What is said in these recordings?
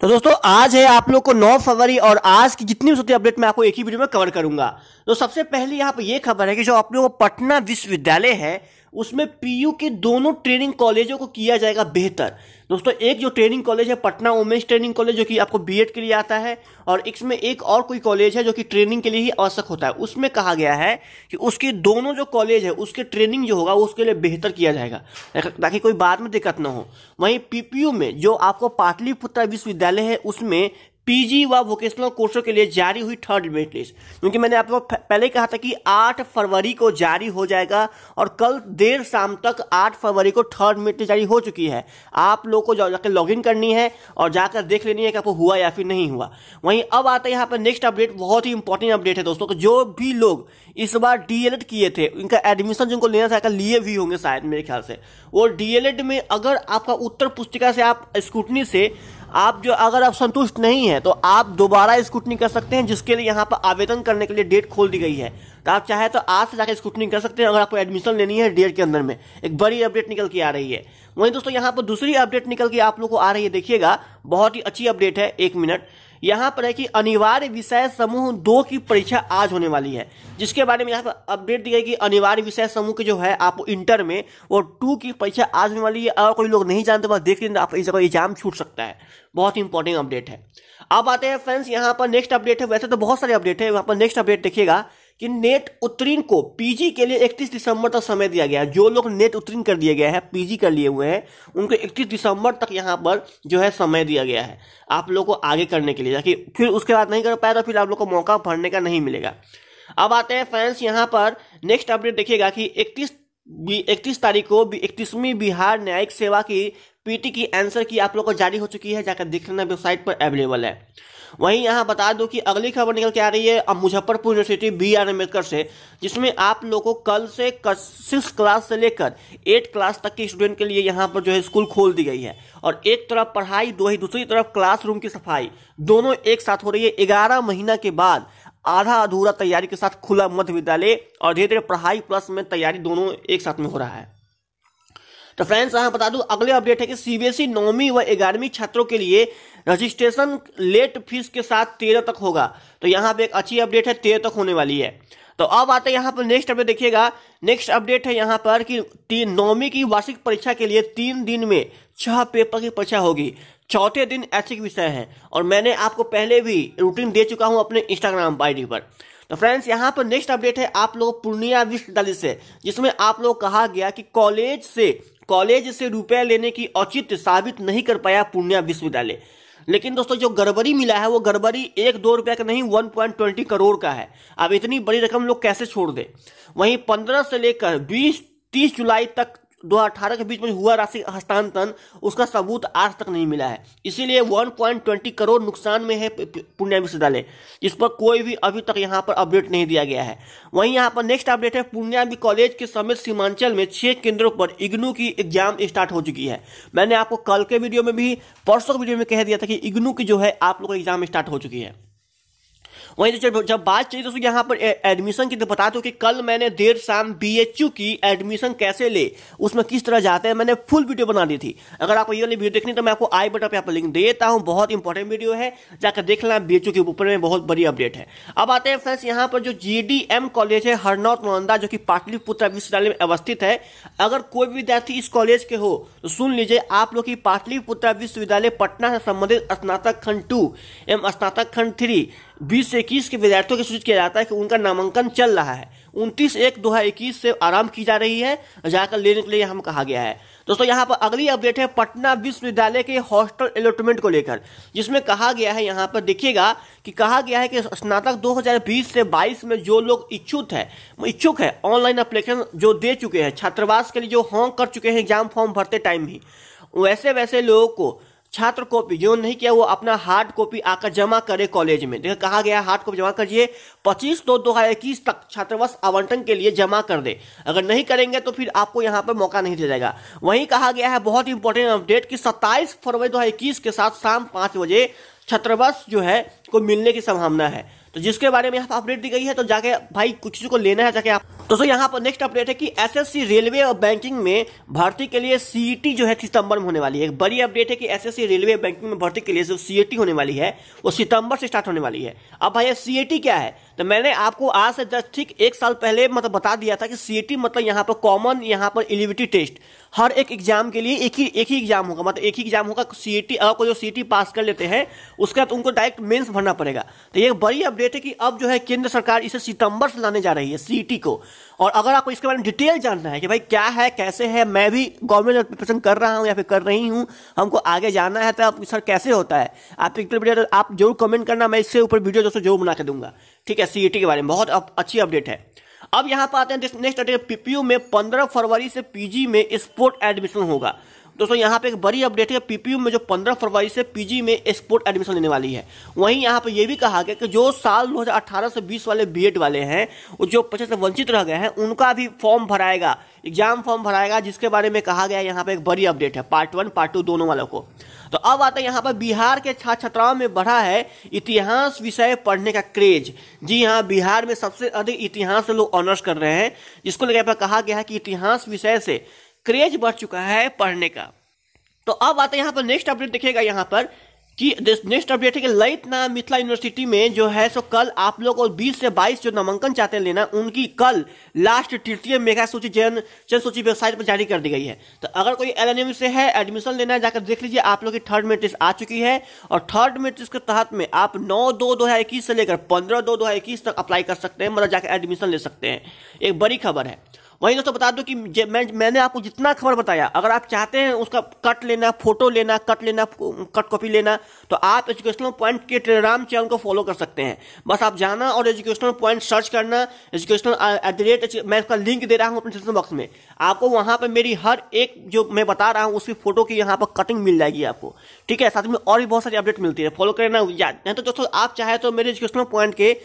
तो दोस्तों आज है आप लोग को 9 फरवरी और आज की जितनी भी सोती अपडेट मैं आपको एक ही वीडियो में कवर करूंगा तो सबसे पहले यहाँ पर यह खबर है कि जो आप लोग पटना विश्वविद्यालय है उसमें पीयू के दोनों ट्रेनिंग कॉलेजों को किया जाएगा बेहतर दोस्तों एक जो ट्रेनिंग कॉलेज है पटना वुमेंस ट्रेनिंग कॉलेज जो कि आपको बीएड के लिए आता है और इसमें एक और कोई कॉलेज है जो कि ट्रेनिंग के लिए ही आवश्यक होता है उसमें कहा गया है कि उसके दोनों जो कॉलेज है उसके ट्रेनिंग जो होगा उसके लिए बेहतर किया जाएगा ताकि कोई बाद में दिक्कत ना हो वहीं पीपीयू में जो आपको पाटलिपुत्र विश्वविद्यालय है उसमें पीजी व वोकेशनल कोर्सों के लिए जारी हुई थर्ड मेरिट लिस्ट क्योंकि मैंने आप लोग पहले कहा था कि 8 फरवरी को जारी हो जाएगा और कल देर शाम तक 8 फरवरी को थर्ड मेरिट लिस्ट जारी हो चुकी है आप लोग को जाकर इन करनी है और जाकर देख लेनी है कि आपको हुआ या फिर नहीं हुआ वहीं अब आता है यहाँ पर नेक्स्ट अपडेट बहुत ही इंपॉर्टेंट अपडेट है दोस्तों जो भी लोग इस बार डीएलएड किए थे उनका एडमिशन जिनको लेना था लिए भी होंगे शायद मेरे ख्याल से वो डीएलएड में अगर आपका उत्तर पुस्तिका से आप स्कूटनी से आप जो अगर आप संतुष्ट नहीं हैं तो आप दोबारा स्कूटनी कर सकते हैं जिसके लिए यहाँ पर आवेदन करने के लिए डेट खोल दी गई है तो आप चाहे तो आज से जाकर स्कूटनिंग कर सकते हैं अगर आपको एडमिशन लेनी है डीएड के अंदर में एक बड़ी अपडेट निकल के आ रही है वहीं दोस्तों यहाँ पर दूसरी अपडेट निकल के आप लोग को आ रही है देखिएगा बहुत ही अच्छी अपडेट है एक मिनट यहाँ पर है कि अनिवार्य विषय समूह दो की परीक्षा आज होने वाली है जिसके बारे में यहाँ पर अपडेट दी गई कि अनिवार्य विषय समूह के जो है आप इंटर में वो टू की परीक्षा आज होने वाली है अगर कोई लोग नहीं जानते बस देख लें तो आप इस जगह एग्जाम छूट सकता है बहुत ही इंपॉर्टेंट अपडेट है अब आते हैं फ्रेंड्स यहाँ पर नेक्स्ट अपडेट है वैसे तो बहुत सारे अपडेट है यहाँ पर नेक्स्ट अपडेट देखिएगा कि नेट उत्तीर्ण को पीजी के लिए 31 दिसंबर तक समय दिया गया है जो लोग नेट उत्तीर्ण कर दिया गया है पीजी कर लिए हुए हैं उनको 31 दिसंबर तक यहाँ पर जो है समय दिया गया है आप लोग को आगे करने के लिए ताकि फिर उसके बाद नहीं कर पाया तो फिर आप लोग को मौका भरने का नहीं मिलेगा अब आते हैं फ्रेंड्स यहाँ पर नेक्स्ट अपडेट देखिएगा कि इकतीस इकतीस तारीख को इकतीसवीं बिहार न्यायिक सेवा की पीटी की आंसर की आप लोग को जारी हो चुकी है जाकर देख लेना वेबसाइट पर अवेलेबल है वहीं यहाँ बता दूं कि अगली खबर निकल के आ रही है Muzaffarpur university B R Ambedkar से जिसमें आप लोगों को कल से सिक्स क्लास से लेकर एट क्लास तक के स्टूडेंट के लिए यहाँ पर जो है स्कूल खोल दी गई है और एक तरफ पढ़ाई दो ही दूसरी तरफ क्लासरूम की सफाई दोनों एक साथ हो रही है ग्यारह महीना के बाद आधा अधूरा तैयारी के साथ खुला मध्य विद्यालय और धीरे धीरे पढ़ाई प्लस में तैयारी दोनों एक साथ में हो रहा है तो फ्रेंड्स यहां बता दूं अगले अपडेट है कि सीबीएसई नौवीं व ग्यारहवीं छात्रों के लिए रजिस्ट्रेशन लेट फीस के साथ तेरह तक होगा तो यहाँ पे एक अच्छी अपडेट है तेरह तक होने वाली है तो अब आते हैं यहाँ पर नेक्स्ट अपडेट देखिएगा नेक्स्ट अपडेट है यहाँ पर कि नौवीं की वार्षिक परीक्षा के लिए तीन दिन में छह पेपर की परीक्षा होगी चौथे दिन ऐसे के विषय है और मैंने आपको पहले भी रूटीन दे चुका हूं अपने इंस्टाग्राम आईडी पर तो फ्रेंड्स यहां पर नेक्स्ट अपडेट है आप लोग पूर्णिया विश्वविद्यालय से जिसमें आप लोग कहा गया कि कॉलेज से कॉलेज से रुपए लेने की औचित्य साबित नहीं कर पाया पूर्णिया विश्वविद्यालय लेकिन दोस्तों जो गड़बड़ी मिला है वो गड़बड़ी एक दो रुपए का नहीं वन पॉइंट ट्वेंटी करोड़ का है अब इतनी बड़ी रकम लोग कैसे छोड़ दे वहीं पंद्रह से लेकर बीस तीस जुलाई तक 2018 के बीच में हुआ राशि हस्तांतरण उसका सबूत आज तक नहीं मिला है इसीलिए 1.20 करोड़ नुकसान में है पूर्णिया विश्वविद्यालय जिस पर कोई भी अभी तक यहाँ पर अपडेट नहीं दिया गया है वहीं यहाँ पर नेक्स्ट अपडेट है पूर्णिया भी कॉलेज के समेत सीमांचल में छह केंद्रों पर इग्नू की एग्जाम स्टार्ट हो चुकी है मैंने आपको कल के वीडियो में भी परसों के वीडियो में कह दिया था कि इग्नू की जो है आप लोग एग्जाम स्टार्ट हो चुकी है वहीं जब जब बात चली दोस्तों यहाँ पर एडमिशन की तो बता दो कि कल मैंने देर शाम बी की एडमिशन कैसे ले उसमें किस तरह जाते हैं मैंने फुल वीडियो बना दी थी अगर आपको ये वाली वीडियो देखनी तो मैं आपको आई बटन पर आपको लिंक देता हूँ बहुत इंपॉर्टेंट वीडियो है जाकर देख लेना बी के ऊपर में बहुत बड़ी अपडेट है अब आते हैं फ्रेंड्स यहाँ पर जो जी कॉलेज है हरनौत मोहंदा जो कि पाटलिपुत्र विश्वविद्यालय में अवस्थित है अगर कोई भी विद्यार्थी इस कॉलेज के हो तो सुन लीजिए आप लोग की पाटलिपुत्र विश्वविद्यालय पटना से संबंधित स्नातक खंड टू एवं स्नातक खंड थ्री बीस से इक्कीस के विद्यार्थियों के सूचित किया जाता है कि उनका नामांकन चल रहा है उनतीस एक दो हज़ार इक्कीस से आरंभ की जा रही है जाकर लेने के लिए हम कहा गया है दोस्तों यहाँ पर अगली अपडेट है पटना विश्वविद्यालय के हॉस्टल अलॉटमेंट को लेकर जिसमें कहा गया है यहाँ पर देखिएगा कि कहा गया है कि स्नातक 2020 से 22 में जो लोग इच्छुक है इच्छुक है ऑनलाइन अप्लीकेशन जो दे चुके हैं छात्रावास के लिए जो हॉन्ग कर चुके हैं एग्जाम फॉर्म भरते टाइम भी वैसे वैसे लोगों को छात्र कॉपी जिन्होंने नहीं किया वो अपना हार्ड कॉपी आकर जमा करे कॉलेज में देखिए कहा गया हार्ड कॉपी जमा करिए 25 दो दो हजार इक्कीस तक छात्रवास आवंटन के लिए जमा कर दे अगर नहीं करेंगे तो फिर आपको यहाँ पर मौका नहीं दिया जाएगा वहीं कहा गया है बहुत इंपॉर्टेंट अपडेट कि सत्ताईस फरवरी दो के साथ शाम पांच बजे छात्रावास जो है को मिलने की संभावना है तो जिसके बारे में यहाँ पर अपडेट दी गई है तो जाके भाई कुछ को लेना है जाके आप तो सो यहाँ पर नेक्स्ट अपडेट है कि एसएससी रेलवे और बैंकिंग में भर्ती के लिए सीईटी e जो है सितंबर में होने वाली है एक बड़ी अपडेट है कि एसएससी रेलवे बैंकिंग में भर्ती के लिए जो सीईटी e होने वाली है वो सितंबर से स्टार्ट होने वाली है अब भाई सीईटी e क्या है तो मैंने आपको आज से जस्ट ठीक एक साल पहले मतलब बता दिया था कि सीईटी मतलब यहाँ पर कॉमन यहाँ पर एलिविटी टेस्ट हर एक एग्जाम के लिए एक ही एक ही एग्जाम होगा मतलब एक ही एग्जाम होगा सीईटी अगर कोई जो सीईटी पास कर लेते हैं उसके बाद उनको डायरेक्ट मेन्स भरना पड़ेगा तो एक बड़ी अपडेट है कि अब जो है केंद्र सरकार इसे सितंबर से लाने जा रही है सीटी e को और अगर आपको इसके बारे में डिटेल जानना है कि भाई क्या है कैसे है मैं भी गवर्नमेंट एप्लीकेशन कर रहा हूँ या फिर कर रही हूँ हमको आगे जाना है तो आप सर कैसे होता है आप वीडियो आप जरूर कमेंट करना मैं इससे ऊपर वीडियो दोस्तों जरूर बना के दूंगा ठीक है सी e के बारे में बहुत अच्छी अपडेट है अब यहाँ पर आते हैं नेक्स्ट अपडेट पीपीयू में पंद्रह फरवरी से पीजी में स्पोर्ट एडमिशन होगा दोस्तों यहाँ पे एक बड़ी अपडेट है पीपीयू में जो 15 फरवरी से पीजी में एक्सपोर्ट एडमिशन लेने वाली है वहीं यहाँ पे ये भी कहा गया कि जो साल 2018 से 20 वाले बीएड वाले हैं जो पचास से वंचित रह गए हैं उनका भी फॉर्म भराएगा एग्जाम फॉर्म भराएगा जिसके बारे में कहा गया यहाँ पे एक बड़ी अपडेट है पार्ट वन पार्ट टू दोनों वालों को तो अब आता है यहाँ पर बिहार के छात्र छात्राओं में बढ़ा है इतिहास विषय पढ़ने का क्रेज जी हाँ बिहार में सबसे अधिक इतिहास लोग ऑनर्स कर रहे हैं जिसको लेकर कहा गया है कि इतिहास विषय से क्रेज बढ़ चुका है पढ़ने का तो अब आते हैं यहाँ पर नेक्स्ट अपडेट देखेगा यहाँ पर कि नेक्स्ट अपडेट है कि ललित नाम मिथिला यूनिवर्सिटी में जो है सो कल आप लोग और 20 से 22 जो नामांकन चाहते हैं लेना उनकी कल लास्ट तृतीय मेगा सूची जन जन सूची वेबसाइट पर जारी कर दी गई है तो अगर कोई एल से है एडमिशन लेना है जाकर देख लीजिए आप लोग की थर्ड मेट्रिक्स आ चुकी है और थर्ड मेट्रिक्स के तहत में आप नौ दो दो से लेकर पंद्रह दो दो तक अप्लाई कर सकते हैं मतलब जाकर एडमिशन ले सकते हैं एक बड़ी खबर है वही दोस्तों बता दो कि मैं मैंने आपको जितना खबर बताया अगर आप चाहते हैं उसका कट लेना फोटो लेना कट लेना कट कॉपी लेना तो आप एजुकेशनल पॉइंट के टेलीग्राम चैनल को फॉलो कर सकते हैं बस आप जाना और एजुकेशनल पॉइंट सर्च करना एजुकेशनल एट द रेट मैं उसका लिंक दे रहा हूँ अपने डिस्क्रिप्शन बॉक्स में आपको वहाँ पर मेरी हर एक जो मैं बता रहा हूँ उसकी फोटो की यहाँ पर कटिंग मिल जाएगी आपको ठीक है साथ में और भी बहुत सारी अपडेट मिलती है फॉलो करना नहीं तो दोस्तों आप चाहे तो मेरे एजुकेशनल पॉइंट के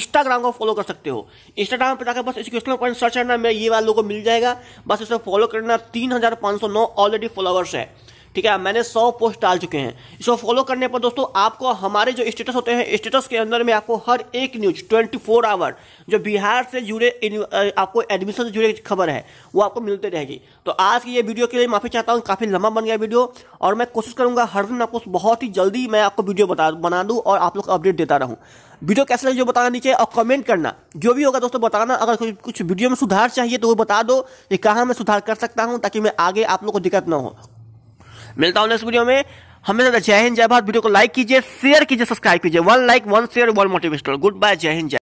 इंस्टाग्राम को फॉलो कर सकते हो इंस्टाग्राम पर जाकर बस एजुकेशनल पॉइंट सर्च करना मैं ये लोगों को मिल जाएगा बस उसे फॉलो करना तीन हजार पांच सौ नौ ऑलरेडी फॉलोअर्स है ठीक है मैंने सौ पोस्ट डाल चुके हैं इसको फॉलो करने पर दोस्तों आपको हमारे जो स्टेटस होते हैं स्टेटस के अंदर में आपको हर एक न्यूज ट्वेंटी फोर आवर जो बिहार से जुड़े आपको एडमिशन से जुड़े खबर है वो आपको मिलते रहेगी तो आज की ये वीडियो के लिए माफ़ी चाहता हूँ काफ़ी लंबा बन गया वीडियो और मैं कोशिश करूंगा हर दिन आपको बहुत ही जल्दी मैं आपको वीडियो बता बना दूँ और आप लोग को अपडेट देता रहूँ वीडियो कैसे लगे जो बताना नीचे और कमेंट करना जो भी होगा दोस्तों बताना अगर कुछ कुछ वीडियो में सुधार चाहिए तो वो बता दो कि कहाँ मैं सुधार कर सकता हूँ ताकि मैं आगे आप लोग को दिक्कत ना हो मिलता हूं नेक्स्ट वीडियो में हमेशा जय हिंद जय भारत वीडियो को लाइक कीजिए शेयर कीजिए सब्सक्राइब कीजिए one like one share one motivational good bye जय हिंद जय